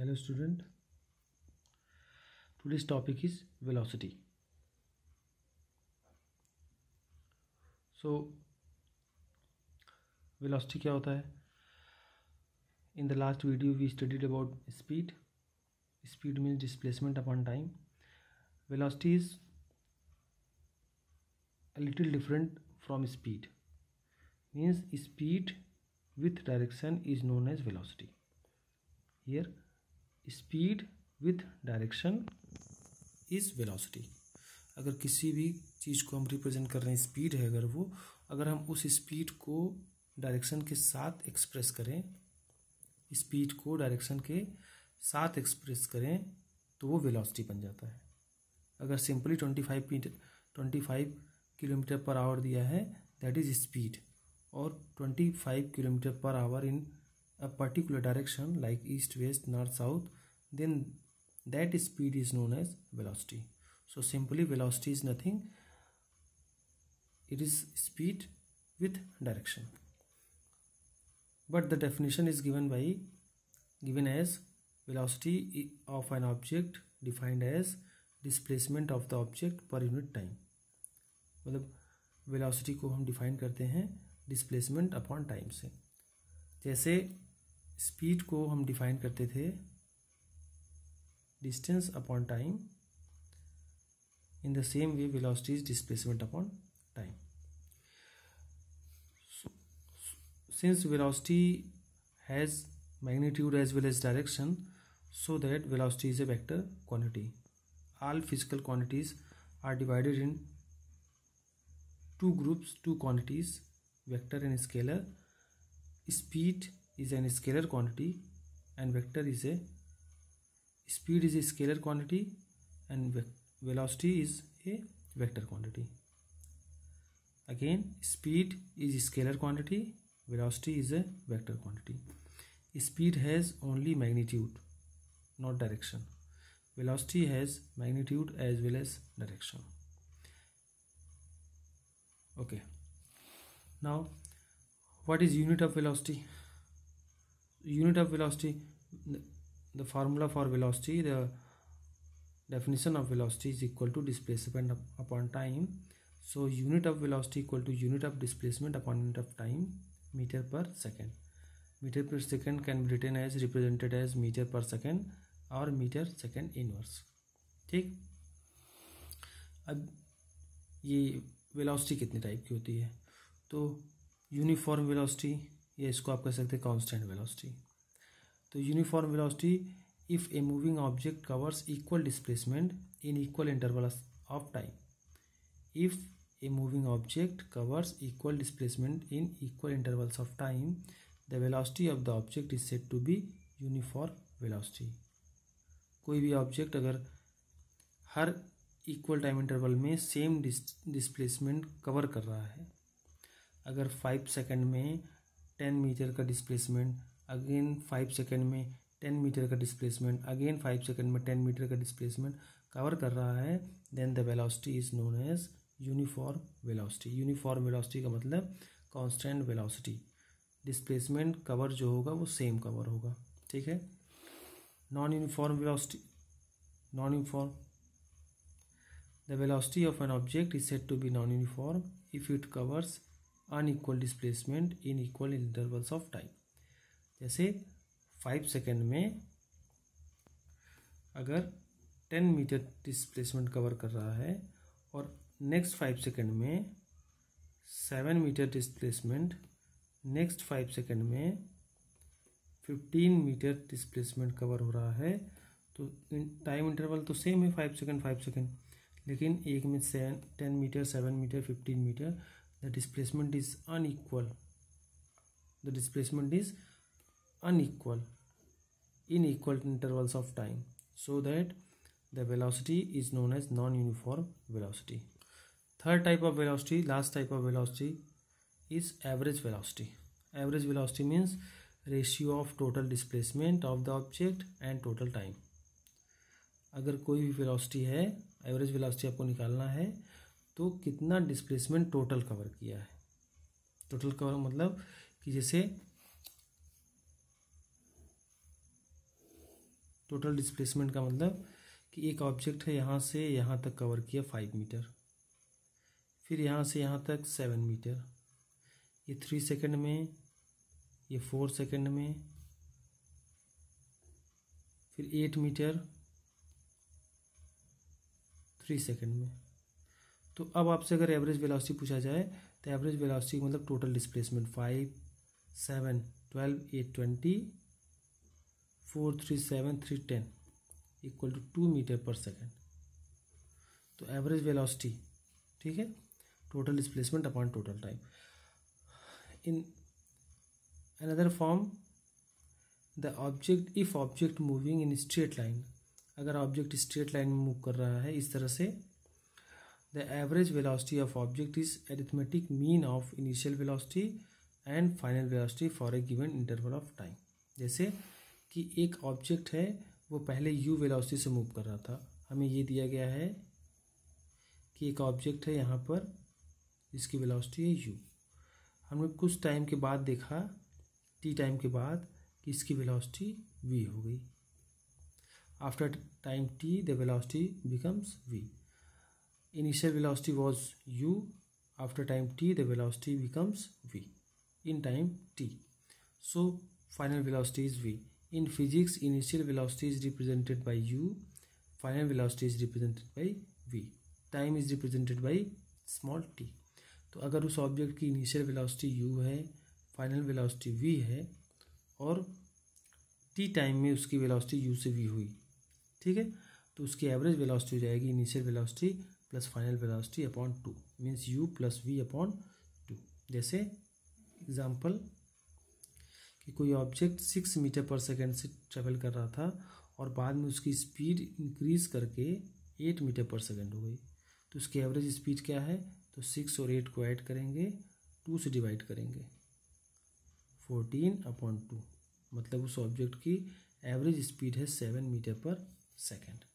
hello student today's topic is velocity so velocity kya hota hai in the last video we studied about speed speed means displacement upon time velocity is a little different from speed means speed with direction is known as velocity here speed with direction is velocity अगर किसी भी चीज़ को हम represent कर रहे हैं speed है अगर वो अगर हम उस स्पीड को डायरेक्शन के साथ एक्सप्रेस करें स्पीड को डायरेक्शन के साथ एक्सप्रेस करें तो वो वेलोसिटी बन जाता है अगर simply twenty five twenty five kilometre per hour दिया है दैट इज़ स्पीड और twenty five kilometre per hour in a particular direction like east west north south then that speed is known as velocity so simply velocity is nothing it is speed with direction but the definition is given by given as velocity of an object defined as displacement of the object per unit time मतलब velocity को हम define करते हैं displacement upon time से जैसे speed को हम define करते थे distance upon time in the same way velocity is displacement upon time so, since velocity has magnitude as well as direction so that velocity is a vector quantity all physical quantities are divided in two groups two quantities vector and scalar speed is an scalar quantity and vector is a speed is a scalar quantity and ve velocity is a vector quantity again speed is a scalar quantity velocity is a vector quantity speed has only magnitude not direction velocity has magnitude as well as direction okay now what is unit of velocity unit of velocity the formula for velocity the definition of velocity is equal to displacement upon time so unit of velocity equal to unit of displacement upon unit of time meter per second meter per second can be written as represented as meter per second or meter second inverse ठीक अब ये velocity कितने type की होती है तो uniform velocity या इसको आप कह सकते हैं कॉन्स्टेंट वेलोसिटी तो uniform velocity if a moving object covers equal displacement in equal interval of time if a moving object covers equal displacement in equal intervals of time the velocity of the object is set to be uniform velocity कोई भी object अगर हर equal time interval में same displacement cover कर रहा है अगर five second में टेन मीटर का डिस्प्लेसमेंट अगेन फाइव सेकेंड में टेन मीटर का डिस्प्लेसमेंट अगेन फाइव सेकेंड में टेन मीटर का डिस्प्लेसमेंट कवर कर रहा है then the velocity is known as uniform velocity uniform velocity का मतलब कॉन्स्टेंट वेलासिटी डिस्प्लेसमेंट कवर जो होगा वो सेम कवर होगा ठीक है non uniform velocity non uniform the velocity of an object is set to be non uniform if it covers unequal displacement in equal intervals of time जैसे five second में अगर ten metre displacement cover कर रहा है और next five second में seven metre displacement next five second में fifteen metre displacement cover हो रहा है तो टाइम इंटरवल तो सेम है फाइव सेकेंड फाइव सेकेंड लेकिन एक में seven ten metre seven metre fifteen metre the displacement is unequal the displacement is unequal in equal intervals of time so that the velocity is known as non-uniform velocity third type of velocity last type of velocity is average velocity average velocity means ratio of total displacement of the object and total time अगर कोई भी velocity है average velocity आपको निकालना है तो कितना displacement total cover किया है टोटल कवर मतलब कि जैसे टोटल डिस्प्लेसमेंट का मतलब कि एक ऑब्जेक्ट है यहाँ से यहाँ तक कवर किया फाइव मीटर फिर यहाँ से यहाँ तक सेवन मीटर ये थ्री सेकेंड में ये फोर सेकेंड में फिर एट मीटर थ्री सेकेंड में तो अब आपसे अगर एवरेज वेलोसिटी पूछा जाए तो एवरेज वेलोसिटी मतलब total displacement five seven twelve eight twenty four three seven three ten equal to two metre per second तो एवरेज वेलोसिटी ठीक है total displacement upon total time in another form the object if object moving in straight line अगर object straight line में move कर रहा है इस तरह से the average velocity of object is arithmetic mean of initial velocity and final velocity for a given interval of time जैसे कि एक ऑब्जेक्ट है वो पहले यू वेलोसिटी से मूव कर रहा था हमें ये दिया गया है कि एक ऑब्जेक्ट है यहाँ पर जिसकी वेलोसिटी है यू हमने कुछ टाइम के बाद देखा टी टाइम के बाद कि इसकी वेलोसिटी वी हो गई after time T the velocity becomes V initial velocity was U after time T the velocity becomes V in time T so final velocity is V In physics, initial velocity is represented by u, final velocity is represented by v. Time is represented by small t. तो अगर उस object की initial velocity u है final velocity v है और t time में उसकी velocity u से v हुई ठीक है तो उसकी एवरेज वेलोसिटी हो जाएगी initial velocity plus final velocity upon two means u plus V upon two जैसे एग्जाम्पल कि कोई object six metre per second से ट्रेवल कर रहा था और बाद में उसकी स्पीड इंक्रीज करके एट मीटर पर सेकेंड हो गई तो उसकी एवरेज स्पीड क्या है तो सिक्स और एट को ऐड करेंगे टू से डिवाइड करेंगे फोर्टीन अपॉन टू मतलब उस ऑब्जेक्ट की एवरेज स्पीड है सेवन मीटर पर सेकेंड